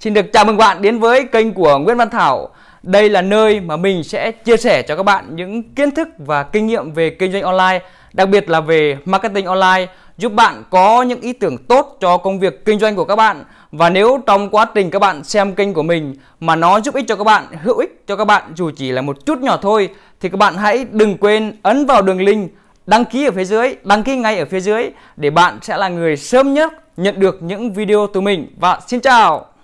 Xin được chào mừng bạn đến với kênh của Nguyễn Văn Thảo. Đây là nơi mà mình sẽ chia sẻ cho các bạn những kiến thức và kinh nghiệm về kinh doanh online, đặc biệt là về marketing online, giúp bạn có những ý tưởng tốt cho công việc kinh doanh của các bạn. Và nếu trong quá trình các bạn xem kênh của mình mà nó giúp ích cho các bạn, hữu ích cho các bạn dù chỉ là một chút nhỏ thôi thì các bạn hãy đừng quên ấn vào đường link đăng ký ở phía dưới, đăng ký ngay ở phía dưới để bạn sẽ là người sớm nhất nhận được những video từ mình. Và xin chào!